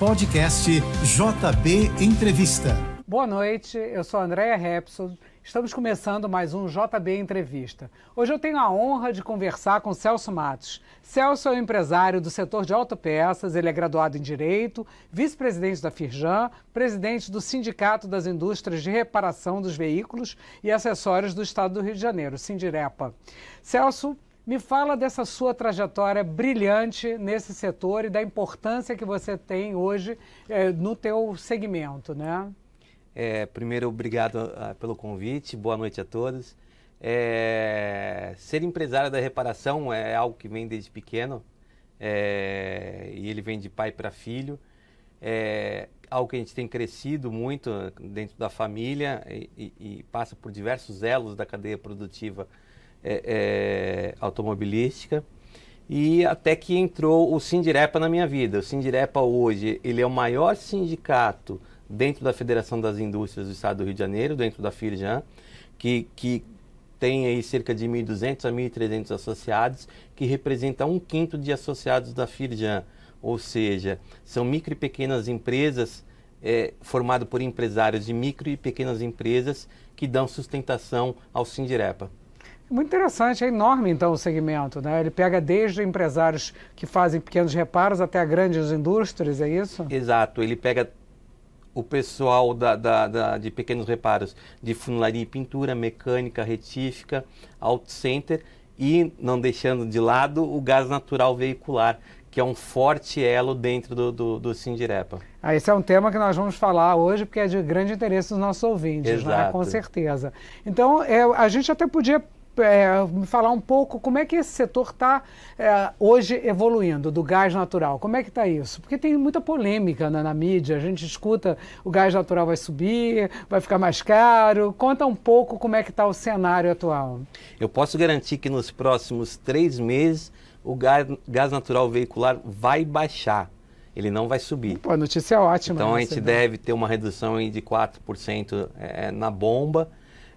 Podcast JB Entrevista. Boa noite, eu sou Andréa Repson. Estamos começando mais um JB Entrevista. Hoje eu tenho a honra de conversar com Celso Matos. Celso é um empresário do setor de autopeças, ele é graduado em Direito, vice-presidente da Firjan, presidente do Sindicato das Indústrias de Reparação dos Veículos e Acessórios do Estado do Rio de Janeiro, Sindirepa. Celso me fala dessa sua trajetória brilhante nesse setor e da importância que você tem hoje eh, no teu segmento, né? É, primeiro, obrigado ah, pelo convite. Boa noite a todos. É, ser empresário da reparação é algo que vem desde pequeno é, e ele vem de pai para filho. É algo que a gente tem crescido muito dentro da família e, e, e passa por diversos elos da cadeia produtiva é, é, automobilística e até que entrou o Sindirepa na minha vida. O Sindirepa hoje ele é o maior sindicato dentro da Federação das Indústrias do Estado do Rio de Janeiro, dentro da Firjan, que, que tem aí cerca de 1.200 a 1.300 associados, que representa um quinto de associados da Firjan. Ou seja, são micro e pequenas empresas é, formado por empresários de micro e pequenas empresas que dão sustentação ao Sindirepa. Muito interessante, é enorme então o segmento, né? Ele pega desde empresários que fazem pequenos reparos até grandes indústrias, é isso? Exato, ele pega o pessoal da, da, da, de pequenos reparos de funilaria e pintura, mecânica, retífica, auto center e, não deixando de lado, o gás natural veicular, que é um forte elo dentro do, do, do Sindirepa. Ah, esse é um tema que nós vamos falar hoje, porque é de grande interesse dos nossos ouvintes, né? com certeza. Então, é, a gente até podia é, falar um pouco como é que esse setor está é, hoje evoluindo, do gás natural. Como é que está isso? Porque tem muita polêmica na, na, mídia, a gente escuta o gás natural vai subir, vai ficar mais caro. Conta um pouco como é que está o cenário atual. Eu posso garantir que nos próximos três meses o gás, gás natural veicular vai baixar ele não vai subir. Pô, a notícia é ótima. Então né, a gente né? deve ter uma redução de 4% é, na bomba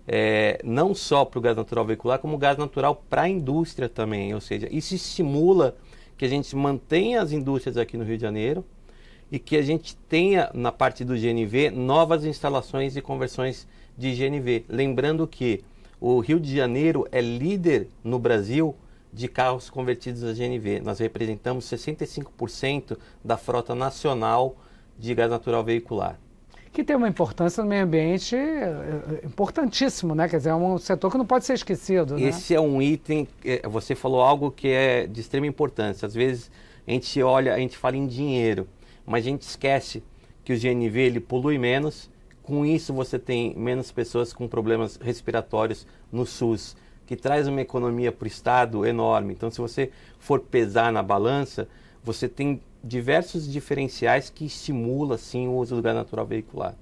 é, não só para o gás natural veicular, como gás natural para a indústria também. Ou seja, isso estimula que a gente mantenha as indústrias aqui no Rio de Janeiro e que a gente tenha, na parte do GNV, novas instalações e conversões de GNV. Lembrando que o Rio de Janeiro é líder no Brasil de carros convertidos a GNV. Nós representamos 65% da frota nacional de gás natural veicular que tem uma importância no meio ambiente eh, eh, importantíssimo, né? Quer dizer, é um setor que não pode ser esquecido. Né? Esse né? é um item, eh, você falou algo que é de extrema importância. Às vezes a gente olha, a gente fala em dinheiro, mas a gente esquece que o GNV ele polui menos. Com isso você tem menos pessoas com problemas respiratórios no SUS, que traz uma economia para o Estado enorme. Então, se você for pesar na balança, você tem diversos diferenciais que estimula sim o uso do gás natural veicular.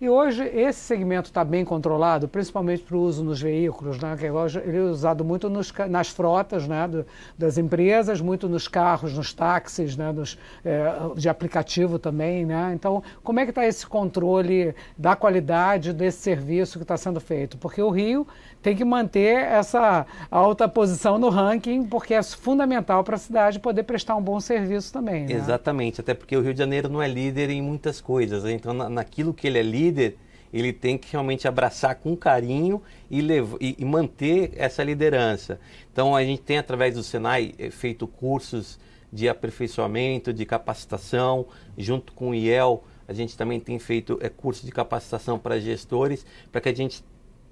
E hoje esse segmento está bem controlado, principalmente para o uso nos veículos, né? que ele é usado muito nos, nas frotas né? Do, das empresas, muito nos carros, nos táxis, né? Nos, é, de aplicativo também. Né? Então, como é que está esse controle da qualidade desse serviço que está sendo feito? Porque o Rio tem que manter essa alta posição no ranking, porque é fundamental para a cidade poder prestar um bom serviço também. Né? Exatamente, até porque o Rio de Janeiro não é líder em muitas coisas. Né? Então, na, naquilo que ele é líder, ele tem que realmente abraçar com carinho e, levar, e, e manter essa liderança. Então, a gente tem, através do Senai, eh, feito cursos de aperfeiçoamento, de capacitação, junto com o IEL. A gente também tem feito é, curso de capacitação para gestores, para que a gente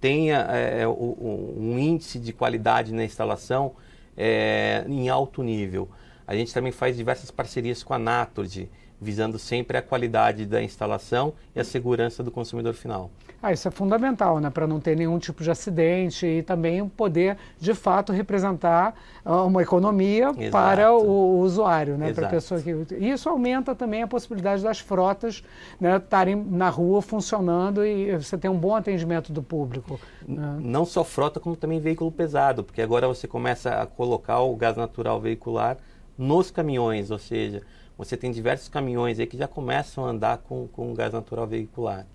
tenha é, é um índice de qualidade na instalação é, em alto nível. A gente também faz diversas parcerias com a Naturgy, visando sempre a qualidade da instalação e a segurança do consumidor final. Ah, isso é fundamental, né, para não ter nenhum tipo de acidente e também poder, de fato, representar ah, uma economia Exato. para o, usuário, né, para a pessoa que... Isso aumenta também a possibilidade das frotas né, estarem na rua funcionando e você ter um bom atendimento do público. Né? Não só frota, como também veículo pesado, porque agora você começa a colocar o gás natural veicular nos caminhões, ou seja, você tem diversos caminhões aí que já começam a andar com, com gás natural veicular.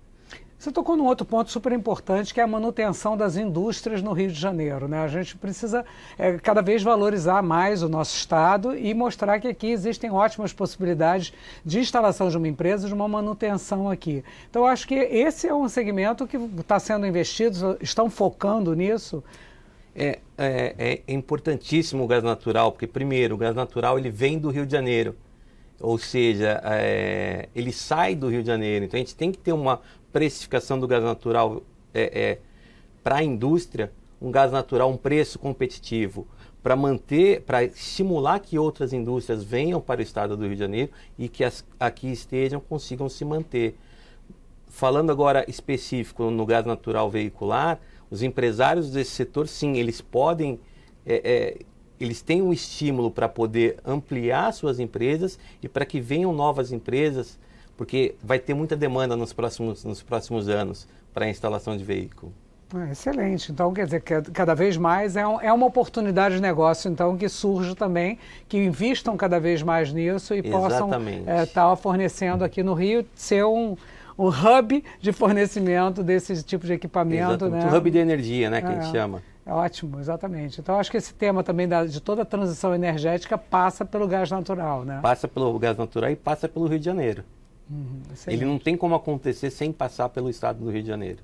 Você tocou num outro ponto super importante, que é a manutenção das indústrias no Rio de Janeiro. Né? A gente precisa é, cada vez valorizar mais o nosso Estado e mostrar que aqui existem ótimas possibilidades de instalação de uma empresa, de uma manutenção aqui. Então, acho que esse é um segmento que está sendo investido, estão focando nisso. É, é, é importantíssimo o gás natural, porque, primeiro, o gás natural ele vem do Rio de Janeiro ou seja, é, ele sai do Rio de Janeiro. Então a gente tem que ter uma precificação do gás natural é, eh, é, eh, para a indústria, um gás natural, um preço competitivo para manter, para estimular que outras indústrias venham para o estado do Rio de Janeiro e que as aqui estejam consigam se manter. Falando agora específico no gás natural veicular, os empresários desse setor, sim, eles podem é, é, eles têm um estímulo para poder ampliar suas empresas e para que venham novas empresas, porque vai ter muita demanda nos próximos, nos próximos anos para a instalação de veículo. É, excelente. Então, quer dizer, cada vez mais é, um, é, uma oportunidade de negócio, então, que surge também, que investam cada vez mais nisso e Exatamente. possam estar é, fornecendo aqui no Rio, ser um, um hub de fornecimento desse tipo de equipamento. Né? Um hub de energia, né, que a gente é. chama. É ótimo, exatamente. Então, acho que esse tema também da, de toda a transição energética passa pelo gás natural, né? Passa pelo gás natural e passa pelo Rio de Janeiro. Uhum, Ele não tem como acontecer sem passar pelo estado do Rio de Janeiro.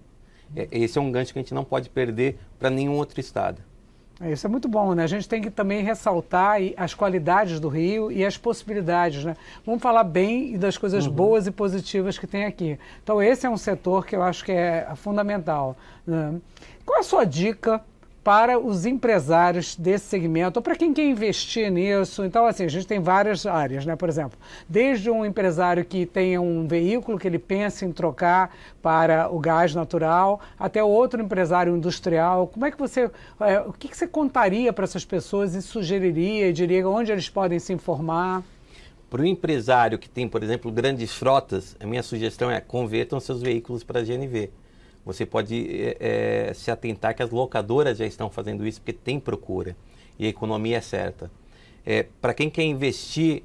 Uhum. É, esse é um gancho que a gente não pode perder para nenhum outro estado. É, isso é muito bom, né? A gente tem que também ressaltar as qualidades do Rio e as possibilidades, né? Vamos falar bem das coisas uhum. boas e positivas que tem aqui. Então, esse é um setor que eu acho que é fundamental. Né? Qual a sua dica para os empresários desse segmento, ou para quem quer investir nisso. Então, assim, a gente tem várias áreas, né? Por exemplo, desde um empresário que tenha um veículo que ele pensa em trocar para o gás natural, até outro empresário industrial. Como é que você. É, o que, que você contaria para essas pessoas e sugeriria e diria onde eles podem se informar? Para o empresário que tem, por exemplo, grandes frotas, a minha sugestão é convertam seus veículos para a GNV você pode é, é, se atentar que as locadoras já estão fazendo isso porque tem procura e a economia é certa. É, Para quem quer investir,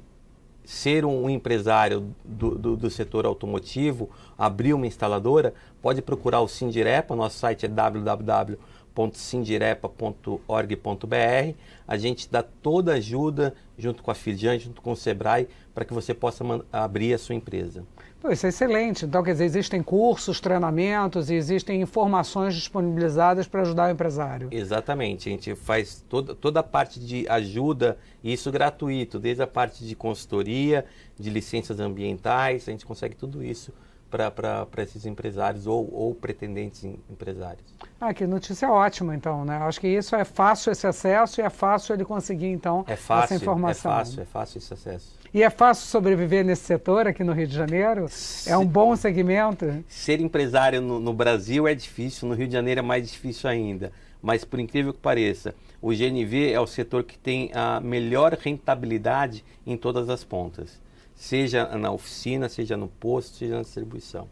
ser um empresário do, do, do, setor automotivo, abrir uma instaladora, pode procurar o Sindirepa, nosso site é www www.sindirepa.org.br. A gente dá toda a ajuda junto com a Firjan, junto com o Sebrae, para que você possa abrir a sua empresa. isso é excelente. Então, quer dizer, existem cursos, treinamentos e existem informações disponibilizadas para ajudar o empresário. Exatamente. A gente faz toda, toda a parte de ajuda, e isso gratuito, desde a parte de consultoria, de licenças ambientais, a gente consegue tudo isso para esses empresários ou, ou pretendentes em, empresários? Ah, que notícia ótima, então, né? Acho que isso é fácil esse acesso e é fácil ele conseguir, então, é fácil, essa é informação. É fácil, é fácil esse acesso. E é fácil sobreviver nesse setor aqui no Rio de Janeiro? Se, é um bom segmento? Ser empresário no, no Brasil é difícil, no Rio de Janeiro é mais difícil ainda. Mas, por incrível que pareça, o GNV é o setor que tem a melhor rentabilidade em todas as pontas seja na oficina, seja no posto, seja na distribuição.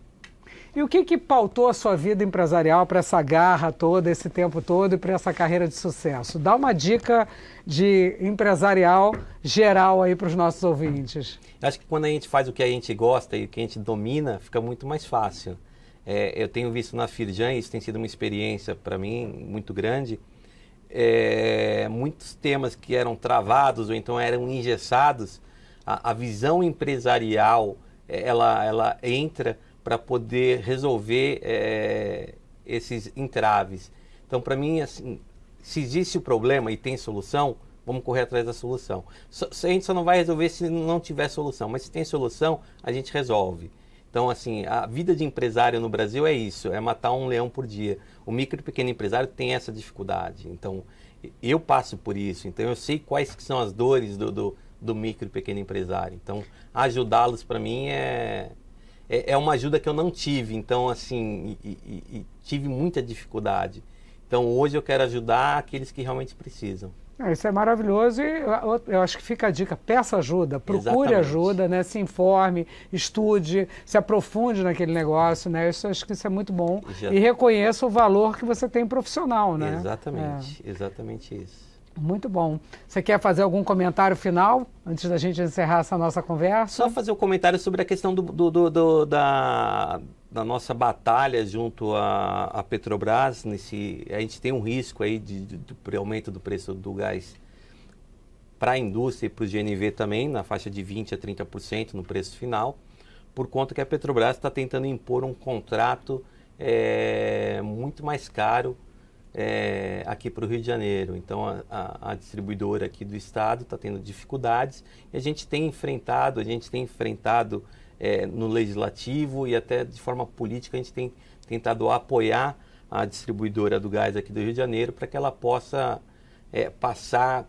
E o que, que pautou a sua vida empresarial para essa garra toda, esse tempo todo e para essa carreira de sucesso? Dá uma dica de empresarial geral aí para os nossos ouvintes. acho que quando a gente faz o que a gente gosta e o que a gente domina, fica muito mais fácil. É, eu tenho visto na Firjan, isso tem sido uma experiência para mim muito grande. É, muitos temas que eram travados ou então eram engessados a, a visão empresarial eh, ela, ela entra para poder resolver é, esses entraves. Então, para mim, assim, se existe o problema e tem solução, vamos correr atrás da solução. a gente só não vai resolver se não tiver solução, mas se tem solução, a gente resolve. Então, assim, a vida de empresário no Brasil é isso, é matar um leão por dia. O micro e pequeno empresário tem essa dificuldade. Então, eu passo por isso. Então, eu sei quais que são as dores do, do do micro e pequeno empresário. Então, ajudá-los para mim é, é, é, uma ajuda que eu não tive. Então, assim, e, e, e tive muita dificuldade. Então, hoje eu quero ajudar aqueles que realmente precisam. Ah, isso é maravilhoso e eu, eu, acho que fica a dica, peça ajuda, procure Exatamente. ajuda, né? se informe, estude, se aprofunde naquele negócio, né? Isso, acho que isso é muito bom. Já... E reconheça o valor que você tem profissional, né? Exatamente, é. exatamente isso. Muito bom. Você quer fazer algum comentário final antes da gente encerrar essa nossa conversa? Só fazer um comentário sobre a questão do, do, do, do da, da nossa batalha junto à, Petrobras. Nesse, a gente tem um risco aí de, de, de aumento do preço do gás para a indústria e para o GNV também, na faixa de 20% a 30% no preço final, por conta que a Petrobras está tentando impor um contrato é, muito mais caro é, aqui para o Rio de Janeiro. Então, a, a, a distribuidora aqui do estado está tendo dificuldades e a gente tem enfrentado, a gente tem enfrentado é, no legislativo e até de forma política a gente tem tentado apoiar a distribuidora do gás aqui do Rio de Janeiro para que ela possa é, passar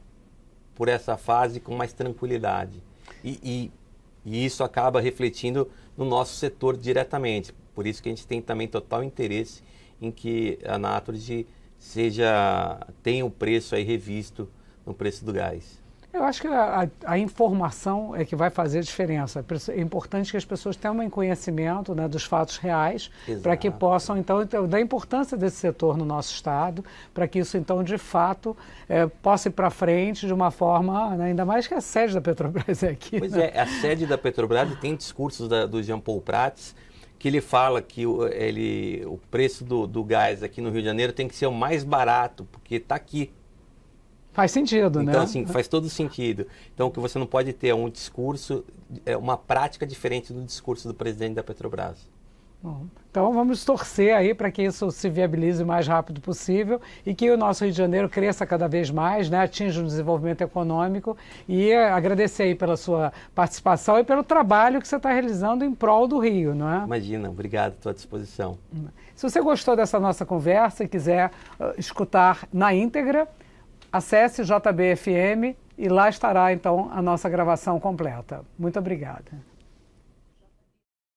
por essa fase com mais tranquilidade. E, e, e, isso acaba refletindo no nosso setor diretamente. Por isso que a gente tem também total interesse em que a Naturgy seja tenha o preço aí revisto no preço do gás? Eu acho que a, a, informação é que vai fazer a diferença. É importante que as pessoas tenham um conhecimento né, dos fatos reais para que possam, então, então, da importância desse setor no nosso Estado, para que isso, então, de fato, é, possa ir para frente de uma forma, né, ainda mais que a sede da Petrobras é aqui. Pois né? é, a sede da Petrobras tem discursos da, do Jean Paul Prats, que ele fala que o, ele, o preço do, do gás aqui no Rio de Janeiro tem que ser o mais barato, porque está aqui. Faz sentido, então, né? Então, assim, faz todo sentido. Então, que você não pode ter é um discurso, é uma prática diferente do discurso do presidente da Petrobras. Bom, então vamos torcer aí para que isso se viabilize o mais rápido possível e que o nosso Rio de Janeiro cresça cada vez mais, né, atinja o desenvolvimento econômico e agradecer aí pela sua participação e pelo trabalho que você está realizando em prol do Rio, não é? Imagina, obrigado, estou à disposição. Se você gostou dessa nossa conversa e quiser uh, escutar na íntegra, acesse JBFM e lá estará então a nossa gravação completa. Muito obrigada.